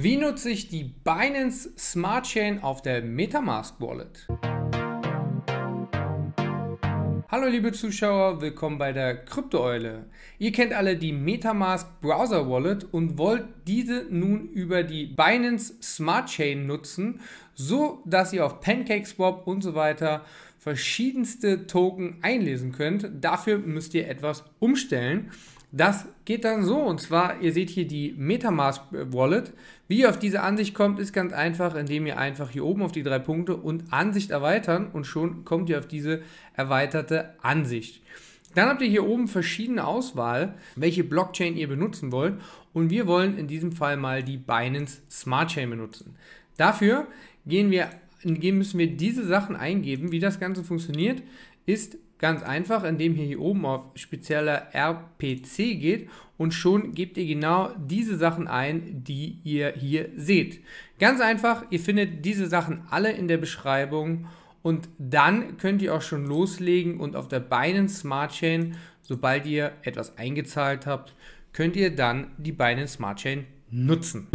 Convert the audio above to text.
Wie nutze ich die Binance Smart Chain auf der Metamask Wallet? Hallo liebe Zuschauer, willkommen bei der Kryptoeule. Ihr kennt alle die Metamask Browser Wallet und wollt diese nun über die Binance Smart Chain nutzen, so dass ihr auf PancakeSwap und so weiter verschiedenste Token einlesen könnt. Dafür müsst ihr etwas umstellen. Das geht dann so, und zwar, ihr seht hier die Metamask Wallet. Wie ihr auf diese Ansicht kommt, ist ganz einfach, indem ihr einfach hier oben auf die drei Punkte und Ansicht erweitern und schon kommt ihr auf diese erweiterte Ansicht. Dann habt ihr hier oben verschiedene Auswahl, welche Blockchain ihr benutzen wollt und wir wollen in diesem Fall mal die Binance Smart Chain benutzen. Dafür gehen wir indem müssen wir diese Sachen eingeben. Wie das Ganze funktioniert, ist ganz einfach, indem ihr hier oben auf spezieller RPC geht und schon gebt ihr genau diese Sachen ein, die ihr hier seht. Ganz einfach, ihr findet diese Sachen alle in der Beschreibung und dann könnt ihr auch schon loslegen und auf der Binance Smart Chain, sobald ihr etwas eingezahlt habt, könnt ihr dann die Binance Smart Chain nutzen.